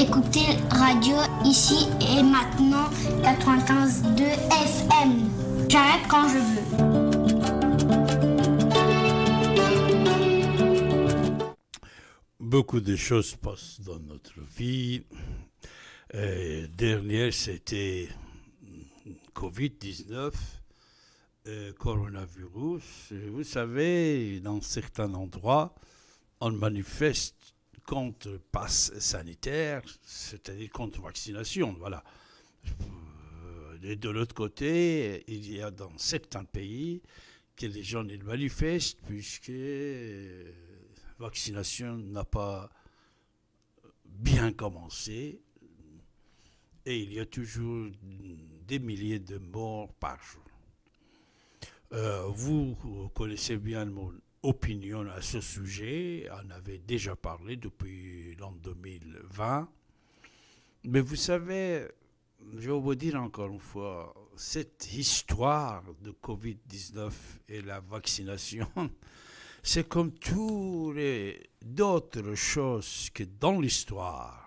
Écoutez Radio Ici et Maintenant 95.2 FM. J'arrête quand je veux. Beaucoup de choses passent dans notre vie. Euh, dernière, c'était Covid-19, euh, coronavirus. Vous savez, dans certains endroits, on manifeste compte passe sanitaire, c'est-à-dire contre vaccination, voilà. Euh, et de l'autre côté, il y a dans certains pays que les gens ils manifestent puisque euh, vaccination n'a pas bien commencé et il y a toujours des milliers de morts par jour. Euh, vous connaissez bien le monde opinion à ce sujet. On avait déjà parlé depuis l'an 2020. Mais vous savez, je vais vous dire encore une fois, cette histoire de Covid-19 et la vaccination, c'est comme toutes les d'autres choses que dans l'histoire,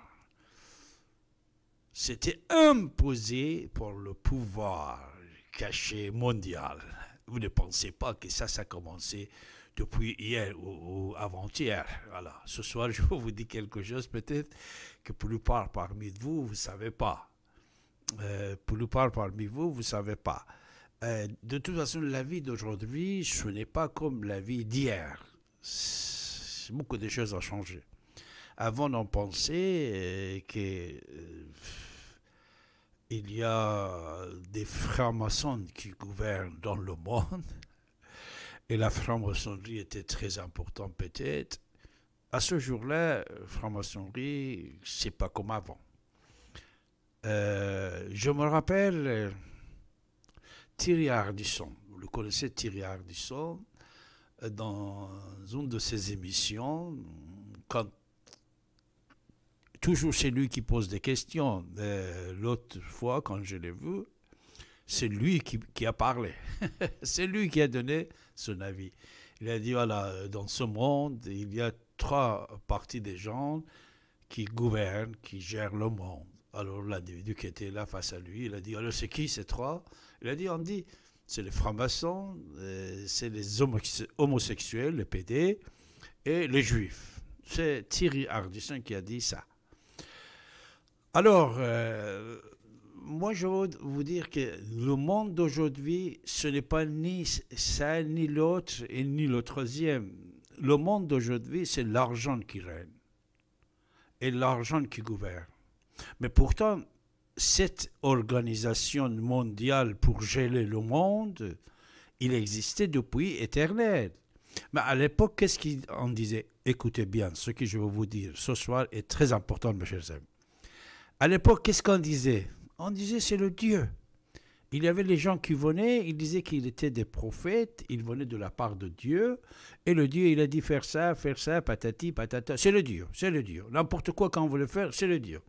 c'était imposé par le pouvoir caché mondial. Vous ne pensez pas que ça, ça a commencé depuis hier ou, avant-hier. Voilà. Ce soir, je vous dis quelque chose peut-être que plupart parmi vous, vous ne savez pas. Euh, plupart parmi vous, vous ne savez pas. Euh, de toute façon, la vie d'aujourd'hui, ce n'est pas comme la vie d'hier. Beaucoup de choses ont changé. Avant, d'en penser euh, qu'il euh, il y a des francs-maçons qui gouvernent dans le monde. Et la franc-maçonnerie était très importante peut-être. À ce jour-là, franc-maçonnerie, c'est pas comme avant. Euh, je me rappelle Thierry Ardisson. Vous le connaissez, Thierry Ardisson, dans une de ses émissions, toujours c'est lui qui pose des questions. Euh, l'autre fois, quand je l'ai vu, c'est lui qui, a parlé. c'est lui qui a donné son avis, Il a dit, voilà, dans ce monde, il y a trois parties des gens qui gouvernent, qui gèrent le monde. Alors l'individu qui était là face à lui, il a dit, alors c'est qui ces trois Il a dit, on dit, c'est les francs-maçons, euh, c'est les homosexuels, les PD, et les juifs. C'est Thierry Ardisson qui a dit ça. Alors, euh, moi, je veux vous dire que le monde d'aujourd'hui, ce n'est pas ni ça, ni l'autre, et ni le troisième. Le monde d'aujourd'hui, c'est l'argent qui règne et l'argent qui gouverne. Mais pourtant, cette organisation mondiale pour gérer le monde, il existait depuis éternel. Mais à l'époque, qu'est-ce qu'on disait Écoutez bien, ce que je veux vous dire ce soir est très important, mes chers amis. À l'époque, qu'est-ce qu'on disait on disait c'est le Dieu. Il y avait les gens qui venaient, ils disaient qu'ils étaient des prophètes, ils venaient de la part de Dieu, et le Dieu, il a dit faire ça, faire ça, patati, patata. C'est le Dieu, c'est le Dieu. N'importe quoi on veut le faire, c'est le Dieu.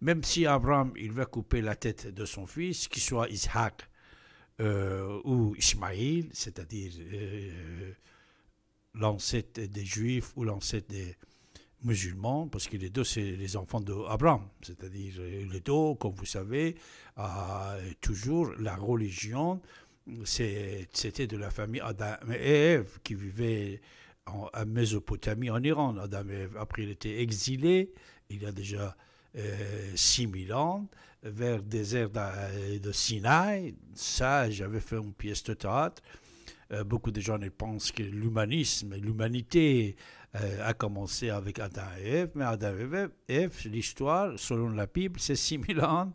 Même si Abraham, il va couper la tête de son fils, qu'il soit Isaac euh, ou Ismaël, c'est-à-dire euh, l'ancêtre des Juifs ou l'ancêtre des, musulmans, parce que les deux, c'est les enfants d'Abraham, c'est-à-dire les deux, comme vous savez, toujours la religion, c'était de la famille Adam et Ève qui vivaient en, Mésopotamie, en Iran. Adam et Ève, après, il était exilé, il y a déjà 6000 euh, ans, vers le désert de, de Sinaï. Ça, j'avais fait une pièce de théâtre euh, beaucoup de gens ne pensent que l'humanisme, l'humanité euh, a commencé avec Adam et Ève, mais Adam et Ève, l'histoire, selon la Bible, c'est 6000 ans,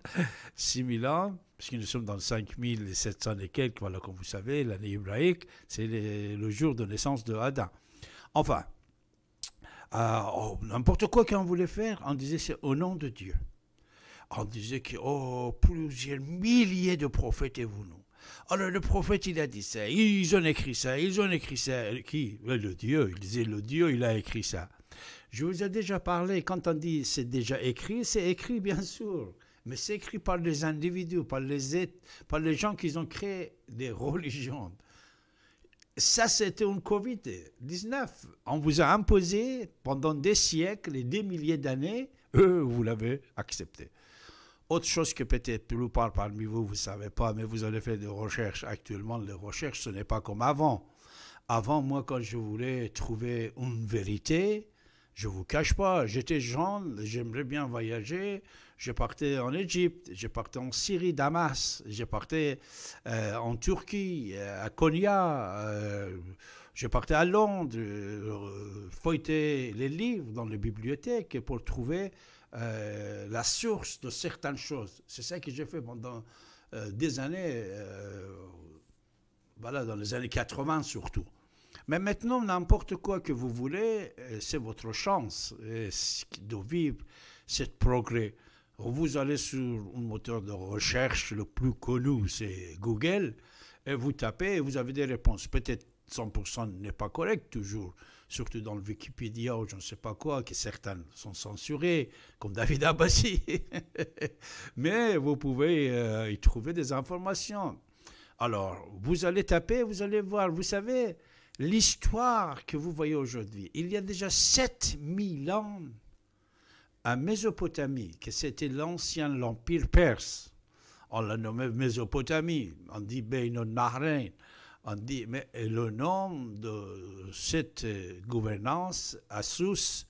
6000 ans, puisque nous sommes dans 5700 et quelques, voilà, comme vous savez, l'année hébraïque, c'est le jour de naissance de Adam. Enfin, euh, oh, n'importe quoi qu'on voulait faire, on disait c'est au nom de Dieu. On disait que oh, plusieurs milliers de prophètes et vous nous. Alors ah, le prophète, il a dit ça, ils ont écrit ça, ils ont écrit ça. Qui Le Dieu, il disait, le Dieu, il a écrit ça. Je vous ai déjà parlé, quand on dit c'est déjà écrit, c'est écrit bien sûr, mais c'est écrit par les individus, par les, par les gens qui ont créé des religions. Ça, c'était une Covid-19. On vous a imposé pendant des siècles et des milliers d'années, eux, vous l'avez accepté. Autre chose que peut-être plupart parmi vous, vous ne savez pas, mais vous avez fait des recherches actuellement. Les recherches, ce n'est pas comme avant. Avant, moi, quand je voulais trouver une vérité, je ne vous cache pas, j'étais jeune, j'aimerais bien voyager. Je partais en Égypte, je partais en Syrie, Damas, je partais euh, en Turquie, euh, à Konya, j'ai euh, je partais à Londres, feuilleter les livres dans les bibliothèques pour trouver euh, la source de certaines choses. C'est ça que j'ai fait pendant euh, des années, euh, voilà, dans les années 80 surtout. Mais maintenant, n'importe quoi que vous voulez, c'est votre chance de vivre ce progrès. Vous allez sur un moteur de recherche le plus connu, c'est Google, et vous tapez et vous avez des réponses. Peut-être 100% n'est pas correct toujours, surtout dans le Wikipédia ou je ne sais pas quoi, que certains sont censurés, comme David Abbassi. Mais vous pouvez euh, y trouver des informations. Alors, vous allez taper, vous allez voir, vous savez, l'histoire que vous voyez aujourd'hui, il y a déjà 7000 ans, à Mésopotamie, que c'était l'ancien empire perse, on l'a nommé Mésopotamie, on dit Beinon Nahrein », on dit, mais le nom de cette gouvernance, Assus,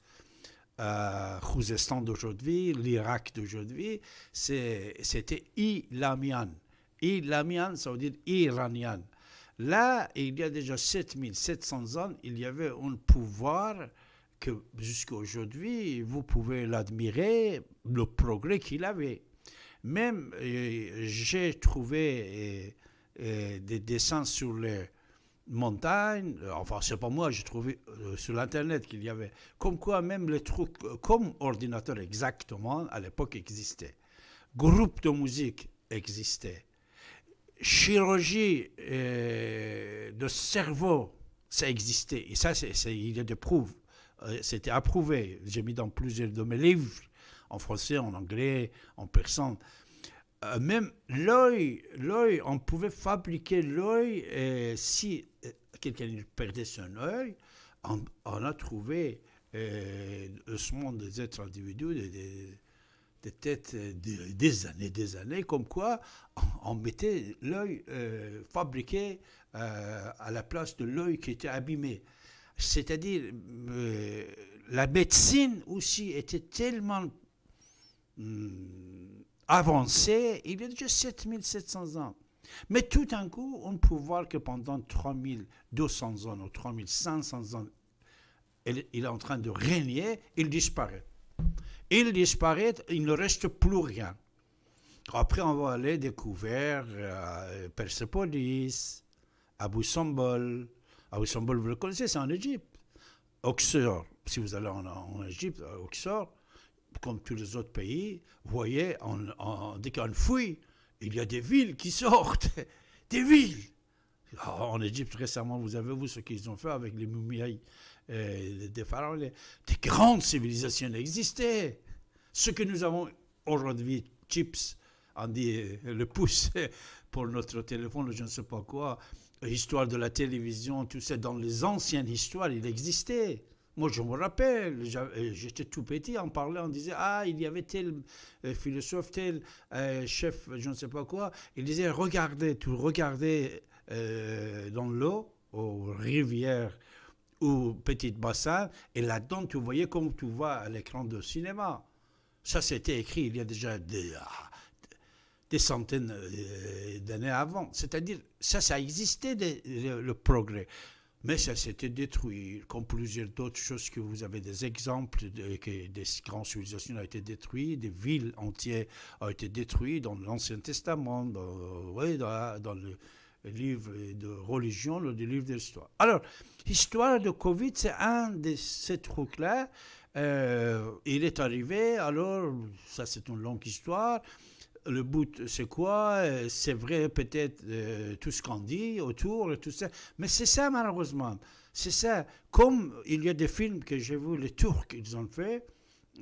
euh, Khuzestan d'aujourd'hui, l'Irak d'aujourd'hui, c'était Ilamian. Ilamian, ça veut dire Iranian. Là, il y a déjà 7700 ans, il y avait un pouvoir que jusqu'à aujourd'hui, vous pouvez l'admirer, le progrès qu'il avait. Même, euh, j'ai trouvé euh, euh, des dessins sur les montagnes. Euh, enfin, c'est pas moi, j'ai trouvé euh, sur l'internet qu'il y avait. Comme quoi, même les trucs, comme ordinateur exactement, à l'époque existait. Groupe de musique existait. Chirurgie de cerveau, ça existait. Et ça, c'est, il y a des preuves. c'était approuvé. J'ai mis dans plusieurs de mes livres, en français, en anglais, en persan. Euh, même l'œil, l'œil, on pouvait fabriquer l'œil et euh, si euh, quelqu'un perdait son œil, on, a trouvé seulement des êtres individuels, des, des, têtes des, années, des années, comme quoi on, mettait l'œil fabriqué à la place de l'œil qui était abîmé. C'est-à-dire, la médecine aussi était tellement hmm, avancé il y a déjà 7700 ans. Mais tout d'un coup, on peut voir que pendant 3200 ans ou 3500 ans, il, est en train de régner, il disparaît. Il disparaît, il ne reste plus rien. Après, on va aller découvrir euh, Persepolis, Abu Sambol. Abu Sambol, vous le connaissez, c'est en Égypte. auxor, si vous allez en, Égypte, auxor. Euh, comme tous les autres pays, vous voyez, en dès qu'on fouille, il y a des villes qui sortent, des villes. Ah, en Égypte, récemment, vous avez vu ce qu'ils ont fait avec les momies euh, des pharaons. des grandes civilisations existaient. Ce que nous avons aujourd'hui, chips, on dit euh, le pouce pour notre téléphone, je ne sais pas quoi, histoire de la télévision, tout ça, dans les anciennes histoires, il existait. Moi, je me rappelle, euh, j'étais tout petit, on parlait, on disait, ah, il y avait tel euh, philosophe, tel euh, chef, je ne sais pas quoi. Il disait, regardez, tout regardais dans l'eau, aux rivières ou petites bassins, et là-dedans, tu voyais comme tu vois à l'écran de cinéma. Ça, c'était écrit il y a déjà des, ah, des centaines d'années avant. C'est-à-dire, ça, ça existait, le progrès. Mais ça s'était détruit, comme plusieurs d'autres choses que vous avez des exemples de, que des grandes civilisations ont été détruites, des villes entières ont été détruites dans l'Ancien Testament, dans, euh, ouais, dans, le livre de religion, dans le livre de l'histoire. Alors, l'histoire de Covid, c'est un de ces trucs-là. Euh, il est arrivé, alors, ça c'est une longue histoire le bout, c'est quoi C'est vrai peut-être euh, tout ce qu'on dit autour et tout ça. Mais c'est ça, malheureusement. C'est ça. Comme il y a des films que j'ai vus, les Turcs, ils ont fait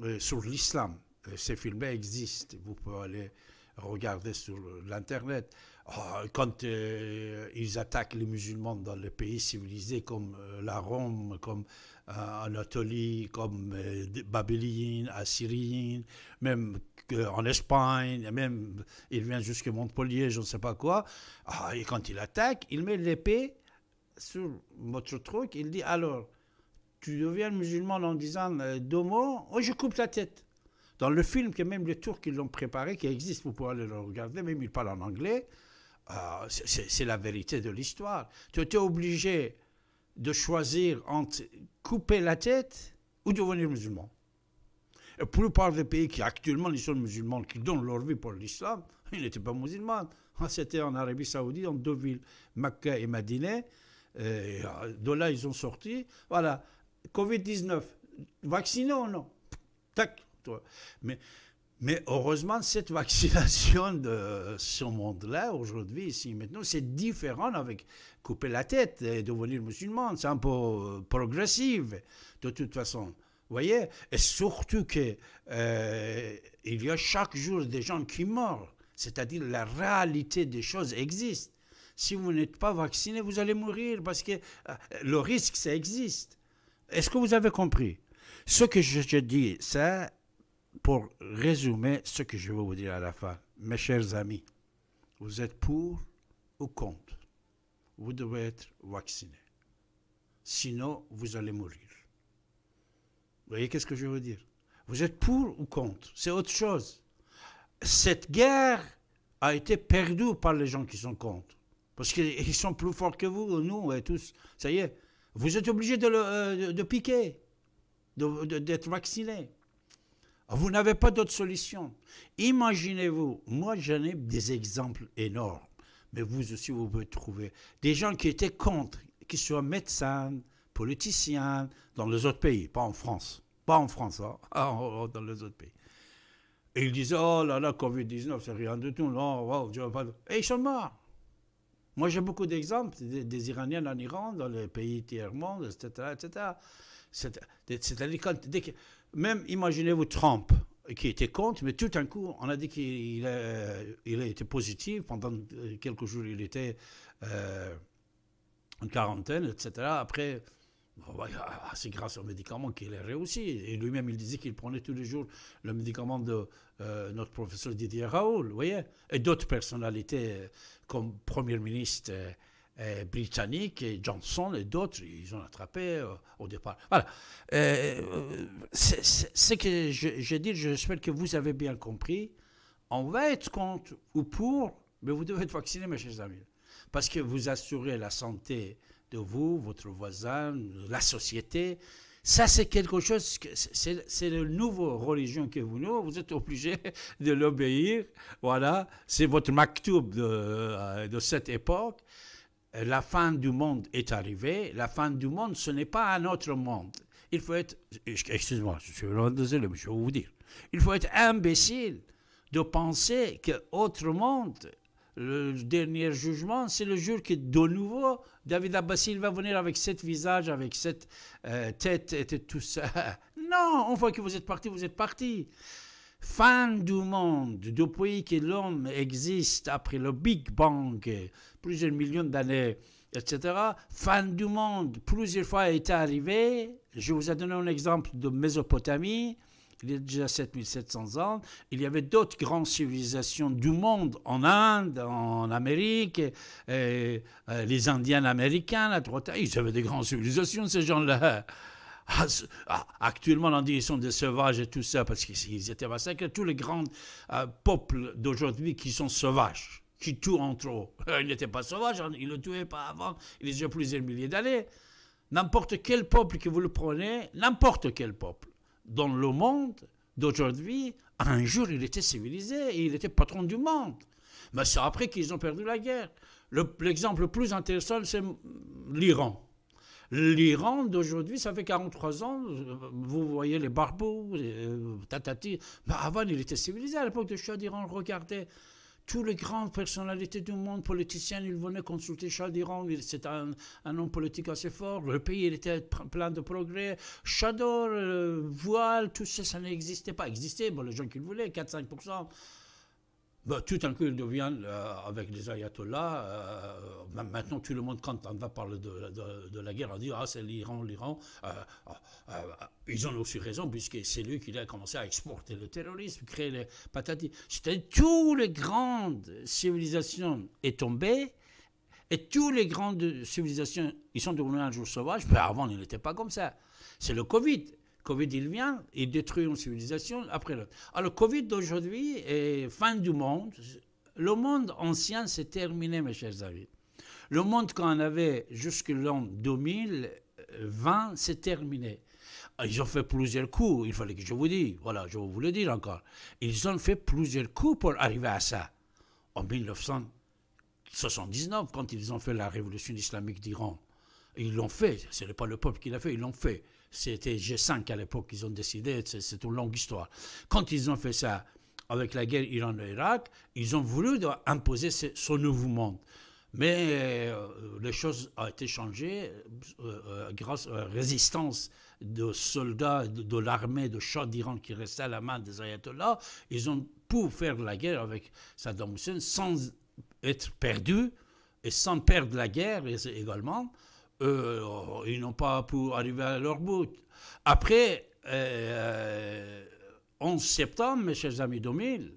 euh, sur l'islam. Euh, ces films-là existent. Vous pouvez aller regarder sur l'Internet. Ah, quand euh, ils attaquent les musulmans dans les pays civilisés comme euh, la Rome, comme euh, Anatolie, comme euh, Babylone, Assyrie, même en Espagne, même il vient jusqu'à Montpellier, je ne sais pas quoi. Ah, et quand il attaque, il met l'épée sur notre truc, il dit alors, tu deviens musulman en disant deux mots, oh, je coupe la tête. Dans le film que même les tours qu'ils l'ont préparé, qui existe, vous pouvez aller le regarder, même il parlent en anglais. Ah, c'est la vérité de l'histoire. Tu étais obligé de choisir entre couper la tête ou devenir musulman. Et la plupart des pays qui actuellement, sont musulmans qui donnent leur vie pour l'islam, ils n'étaient pas musulmans. Ah, c'était en Arabie Saoudite, en deux villes, Mecca et Madiné. Ah, de là, ils ont sorti. Voilà. Covid-19, vacciné ou non Tac. Mais heureusement, cette vaccination de ce monde-là, aujourd'hui, ici, maintenant, c'est différent avec couper la tête et devenir musulman. C'est un peu euh, progressif, de toute façon. Vous voyez Et surtout qu'il euh, il y a chaque jour des gens qui meurent. C'est-à-dire la réalité des choses existe. Si vous n'êtes pas vacciné, vous allez mourir parce que euh, le risque, ça existe. Est-ce que vous avez compris Ce que je, je dis, ça, pour résumer ce que je vais vous dire à la fin, mes chers amis, vous êtes pour ou contre Vous devez être vacciné. Sinon, vous allez mourir. Vous voyez qu'est-ce que je veux dire Vous êtes pour ou contre C'est autre chose. Cette guerre a été perdue par les gens qui sont contre. Parce qu'ils sont plus forts que vous, nous et tous. Ça y est, vous êtes obligés de, euh, piquer, d'être vacciné. Vous n'avez pas d'autre solution. Imaginez-vous, moi j'en ai des exemples énormes, mais vous aussi vous pouvez trouver des gens qui étaient contre, qui soient médecins, politiciens, dans les autres pays, pas en France, pas en France, hein, dans les autres pays. Et ils disent, oh là là, Covid-19, c'est rien du tout, non, pas... Et ils sont morts. Moi, j'ai beaucoup d'exemples des, Iraniens en Iran, dans les pays tiers-monde, etc., etc. C'est-à-dire, même imaginez-vous Trump, qui était contre, mais tout d'un coup, on a dit qu'il a, il été positif. Pendant euh, quelques jours, il était euh, en quarantaine, etc. Après, bah, ah, c'est grâce aux médicaments qu'il est réussi. Et lui-même, il disait qu'il prenait tous les jours le médicament de euh, notre professeur Didier Raoul, vous voyez, et d'autres personnalités comme Premier ministre. Britannique euh, britanniques et Johnson et d'autres, ils ont attrapé euh, au départ. Voilà. Euh, Ce que je, je j'espère que vous avez bien compris. On va être contre ou pour, mais vous devez être vacciné, mes chers amis. Parce que vous assurez la santé de vous, votre voisin, la société. Ça, c'est quelque chose, c'est le nouveau religion que vous nous, vous êtes obligé de l'obéir. Voilà, c'est votre maktoub de cette époque. Euh, la fin du monde est arrivée. La fin du monde, ce n'est pas un autre monde. Il faut être, excuse-moi, je suis vraiment désolé, mais je vais vous dire, il faut être imbécile de penser que autre monde, le dernier jugement, c'est le jour que de nouveau David Abbasil va venir avec cet visage, avec cette euh, tête et tout ça. Non, on voit que vous êtes parti, vous êtes parti fin du monde, depuis que l'homme existe après le Big Bang, plusieurs millions d'années, etc., fin du monde, plusieurs fois est arrivé. Je vous ai donné un exemple de Mésopotamie, il y a déjà 7700 ans. Il y avait d'autres grandes civilisations du monde, en Inde, en Amérique, euh, les Indiens américains, à droite. Ils avaient des grandes civilisations, ces gens-là. Ah, ah, actuellement on dit qu'ils sont des sauvages et tout ça, parce qu'ils étaient massacrés, tous les grands euh, peuples d'aujourd'hui qui sont sauvages, qui tuent entre eux. Ils n'étaient pas sauvages, hein, ils ne tuaient pas avant, il y a plusieurs milliers d'années. N'importe quel peuple que vous le prenez, n'importe quel peuple dans le monde d'aujourd'hui, un jour il était civilisé et il était patron du monde. Mais c'est après qu'ils ont perdu la guerre. L'exemple le plus intéressant, c'est l'Iran. L'Iran d'aujourd'hui, ça fait 43 ans, euh, vous voyez les barbeaux, euh, tatati. Bah, avant, il était civilisé à l'époque de Shah d'Iran, regardez. Toutes les grandes personnalités du monde, politiciens, ils venaient consulter Shah d'Iran. C'est un, homme politique assez fort. Le pays il était plein de progrès. Chador, euh, voile, tout ça, ça n'existait pas. Existait, bon, les gens qui le voulaient, 4-5%. Bah, tout en coup, ils euh, avec les ayatollahs, euh, maintenant tout le monde, quand on va parler de, la guerre, on dit Ah, c'est l'Iran, l'Iran. Euh, ils ont aussi raison, puisque c'est lui qui a commencé à exporter le terrorisme, créer les patatis. C'est-à-dire, toutes les grandes civilisations sont tombées, Et toutes les grandes civilisations, ils sont devenus un jour sauvages, mais avant, ils n'étaient pas comme ça. C'est le Covid. Covid, il vient, il détruit une civilisation après l'autre. Alors, ah, Covid d'aujourd'hui est fin du monde. Le monde ancien, s'est terminé, mes chers amis. Le monde qu'on avait jusqu'en l'an 2020, s'est terminé. Ah, ils ont fait plusieurs coups, il fallait que je vous dise, voilà, je vous le dire encore. Ils ont fait plusieurs coups pour arriver à ça. En 1979, quand ils ont fait la révolution islamique d'Iran, ils l'ont fait, ce n'est pas le peuple qui l'a fait, ils l'ont fait. C'était G5 à l'époque ils ont décidé, c'est une longue histoire. Quand ils ont fait ça avec la guerre Iran-Irak, ils ont voulu imposer ce, nouveau monde. Mais euh, les choses ont été changées euh, euh, grâce à la résistance de soldats de, l'armée de Shah d'Iran qui restait à la main des ayatollahs. Ils ont pu faire la guerre avec Saddam Hussein sans être perdus et sans perdre la guerre également. Euh, ils n'ont pas pour arriver à leur bout. Après, euh, 11 euh, septembre, mes chers amis 2000,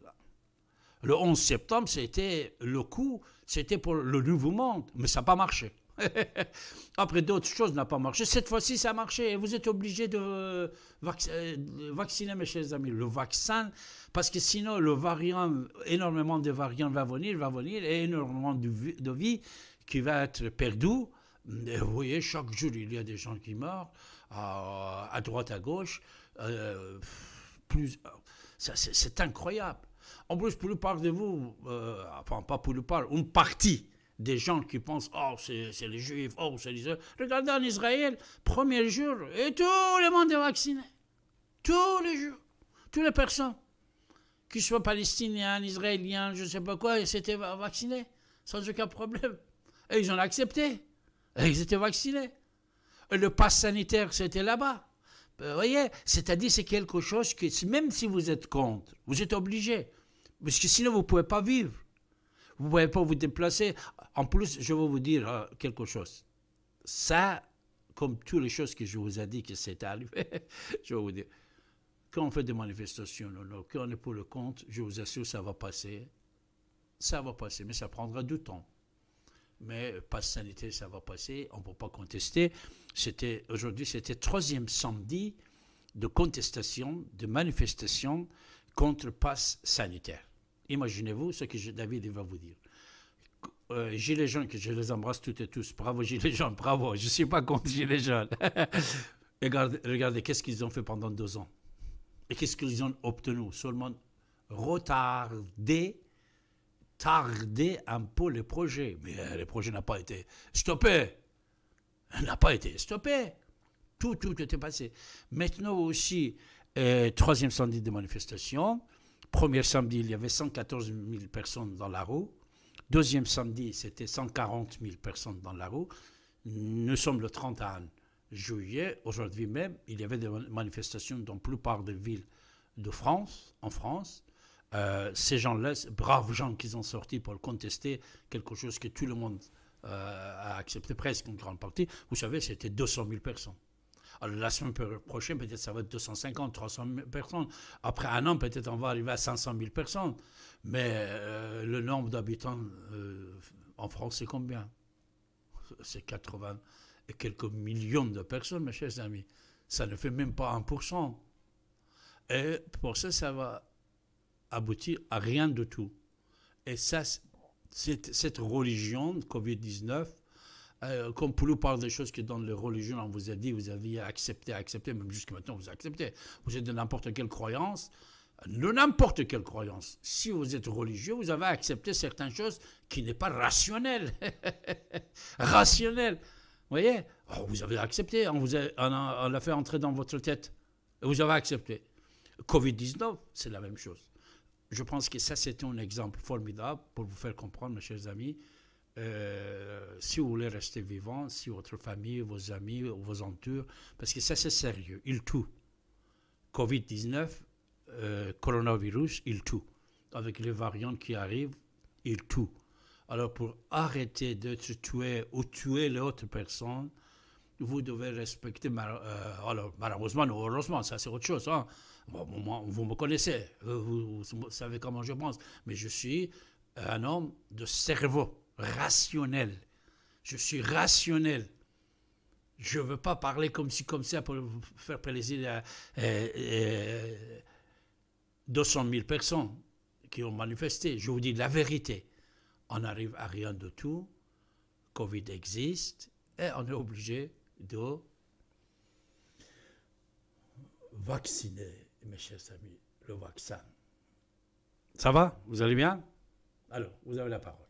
le 11 septembre, c'était le coup, c'était pour le nouveau monde, mais ça n'a pas marché. Après, d'autres choses n'ont pas marché. Cette fois-ci, ça a marché. Et vous êtes obligés euh, de, vacciner, mes chers amis, le vaccin, parce que sinon, le variant, énormément de variants va venir, va venir, et énormément de, de vie qui va être perdue vous voyez, chaque jour, il y a des gens qui meurent, à, droite, à gauche. Euh, c'est incroyable. En plus, pour le part de vous, euh, enfin, pas pour le part une partie des gens qui pensent Oh, c'est les juifs, oh, c'est les. Regardez en Israël, premier jour, et tout le monde est vacciné. Tous les jours. Toutes les personnes, qu'ils soient palestiniens, israéliens, je ne sais pas quoi, ils s'étaient vaccinés, sans aucun problème. Et ils ont accepté. Ils étaient vaccinés. Le pass sanitaire, c'était là-bas. Euh, vous voyez, c'est-à-dire c'est quelque chose que même si vous êtes contre, vous êtes obligé. Parce que sinon, vous ne pouvez pas vivre. Vous ne pouvez pas vous déplacer. En plus, je vais vous dire euh, quelque chose. Ça, comme toutes les choses que je vous ai dit que c'est arrivé, je vais vous dire, quand on fait des manifestations, quand on est pour le compte, je vous assure, ça va passer. Ça va passer, mais ça prendra du temps mais passe sanitaire, ça va passer, on ne peut pas contester. C'était aujourd'hui, c'était troisième samedi de contestation, de manifestation contre passe sanitaire. Imaginez-vous ce que je, David va vous dire. J'ai euh, Gilets jaunes, que je les embrasse toutes et tous. Bravo Gilets jaunes, bravo. Je ne suis pas contre Gilets jaunes. regardez, regardez qu'est-ce qu'ils ont fait pendant deux ans. Et qu'est-ce qu'ils ont obtenu Seulement retardé tarder un peu le projet. Mais euh, le projet n'a pas été stoppé. Il n'a pas été stoppé. Tout, tout était passé. Maintenant aussi, euh, troisième samedi de manifestation. Premier samedi, il y avait 114 000 personnes dans la rue. Deuxième samedi, c'était 140 000 personnes dans la rue. Nous sommes le 31 juillet. Aujourd'hui même, il y avait des manifestations dans la plupart des villes de France, en France. Euh, ces gens-là, braves gens qu'ils ont sortis pour contester, quelque chose que tout le monde euh, a accepté presque une grande partie, vous savez, c'était 200 000 personnes. Alors, la semaine prochaine, peut-être ça va être 250, 300 000 personnes. Après un an, peut-être on va arriver à 500 000 personnes. Mais euh, le nombre d'habitants en France, c'est combien C'est 80 et quelques millions de personnes, mes chers amis. Ça ne fait même pas 1%. Et pour ça, ça va aboutir à rien de tout. Et ça, cette religion, Covid-19, euh, comme Poulou parle des choses que dans les religions, on vous a dit, vous aviez accepté, accepté, même jusqu'à maintenant, vous acceptez. Vous êtes de n'importe quelle croyance, de n'importe quelle croyance. Si vous êtes religieux, vous avez accepté certaines choses qui n'est pas rationnel rationnel Vous voyez oh, Vous avez accepté, on l'a fait entrer dans votre tête. vous avez accepté. Covid-19, c'est la même chose je pense que ça, c'était un exemple formidable pour vous faire comprendre, mes chers amis. Euh, si vous voulez rester vivant, si votre famille, vos amis, vos entours, parce que ça, c'est sérieux. Il tout' Covid-19, euh, coronavirus, il tout Avec les variantes qui arrivent, il tout Alors, pour arrêter d'être tuer ou tuer l'autre personne, vous devez respecter, euh, alors malheureusement ou heureusement, ça c'est autre chose, hein, vous me connaissez, vous, savez comment je pense, mais je suis un homme de cerveau rationnel. Je suis rationnel. Je ne veux pas parler comme ci, comme ça pour vous faire plaisir à 200 000 personnes qui ont manifesté. Je vous dis la vérité. On n'arrive à rien de tout. Covid existe et on est obligé de vacciner mes chers amis, le vaccin. Ça va Vous allez bien Alors, vous avez la parole.